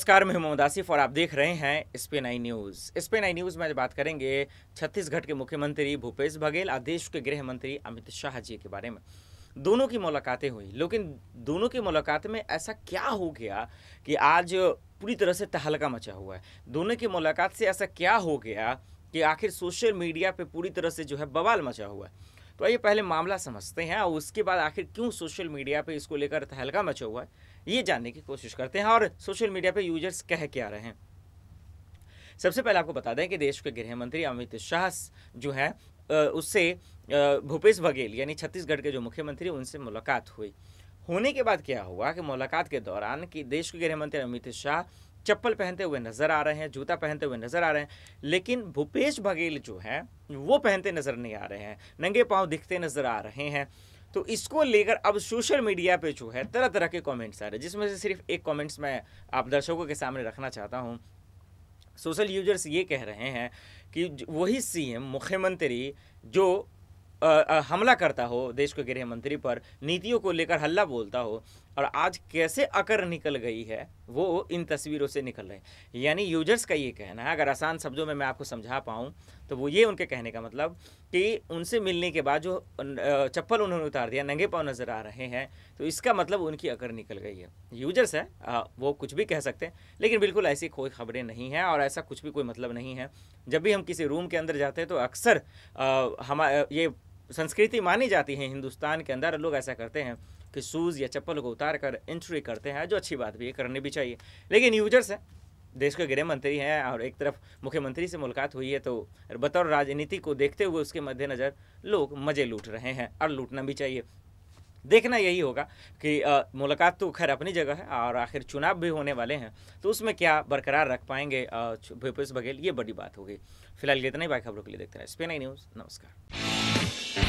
नमस्कार मैं मोहम्मद आसिफ और आप देख रहे हैं Spain I news Spain I news में आज बात करेंगे छत्तीसगढ़ के मुख्यमंत्री भूपेश बघेल और देश के गृह मंत्री अमित शाह जी के बारे में दोनों की मुलाकातें हुई लेकिन दोनों की मुलाकात में ऐसा क्या हो गया कि आज पूरी तरह से तहलका मचा हुआ है दोनों की मुलाकात से ऐसा क्या हो गया कि आखिर सोशल मीडिया पर पूरी तरह से जो है बवाल मचा हुआ है तो आइए पहले मामला समझते हैं और उसके बाद आखिर क्यों सोशल मीडिया पर इसको लेकर तहलका मचा हुआ है ये जानने की कोशिश करते हैं और सोशल मीडिया पर यूजर्स कह के आ रहे हैं सबसे पहले आपको बता दें कि देश के गृह मंत्री अमित शाह जो है उससे भूपेश बघेल यानी छत्तीसगढ़ के जो मुख्यमंत्री उनसे मुलाकात हुई होने के बाद क्या हुआ कि मुलाकात के दौरान कि देश के गृहमंत्री अमित शाह चप्पल पहनते हुए नजर आ रहे हैं जूता पहनते हुए नजर आ रहे हैं लेकिन भूपेश बघेल जो हैं वो पहनते नजर नहीं आ रहे हैं नंगे पाँव दिखते नजर आ रहे हैं तो इसको लेकर अब सोशल मीडिया पे जो है तरह तरह के कमेंट्स आ रहे हैं जिसमें से सिर्फ एक कमेंट्स मैं आप दर्शकों के सामने रखना चाहता हूँ सोशल यूजर्स ये कह रहे हैं कि वही सीएम मुख्यमंत्री जो आ, आ, हमला करता हो देश के गृह मंत्री पर नीतियों को लेकर हल्ला बोलता हो और आज कैसे अकर निकल गई है वो इन तस्वीरों से निकल रहे हैं यानी यूजर्स का ये कहना है अगर आसान शब्दों में मैं आपको समझा पाऊँ तो वो ये उनके कहने का मतलब कि उनसे मिलने के बाद जो चप्पल उन्होंने उतार दिया नंगे पाँव नज़र आ रहे हैं तो इसका मतलब उनकी अकड़ निकल गई है यूजर्स है वो कुछ भी कह सकते हैं लेकिन बिल्कुल ऐसी कोई खबरें नहीं हैं और ऐसा कुछ भी कोई मतलब नहीं है जब भी हम किसी रूम के अंदर जाते हैं तो अक्सर हम ये संस्कृति मानी जाती है हिंदुस्तान के अंदर लोग ऐसा करते हैं कि शूज़ या चप्पल को उतार कर एंट्री करते हैं जो अच्छी बात भी है करनी भी चाहिए लेकिन यूजर्स हैं देश के गृह मंत्री हैं और एक तरफ मुख्यमंत्री से मुलाकात हुई है तो बतौर राजनीति को देखते हुए उसके मद्देनज़र लोग मज़े लूट रहे हैं और लूटना भी चाहिए देखना यही होगा कि मुलाकात तो खैर अपनी जगह है और आखिर चुनाव भी होने वाले हैं तो उसमें क्या बरकरार रख पाएंगे भूपेश बघेल ये बड़ी बात होगी फिलहाल इतना ही बाकी खबरों के लिए देखते रहे स्पेन आई न्यूज़ नमस्कार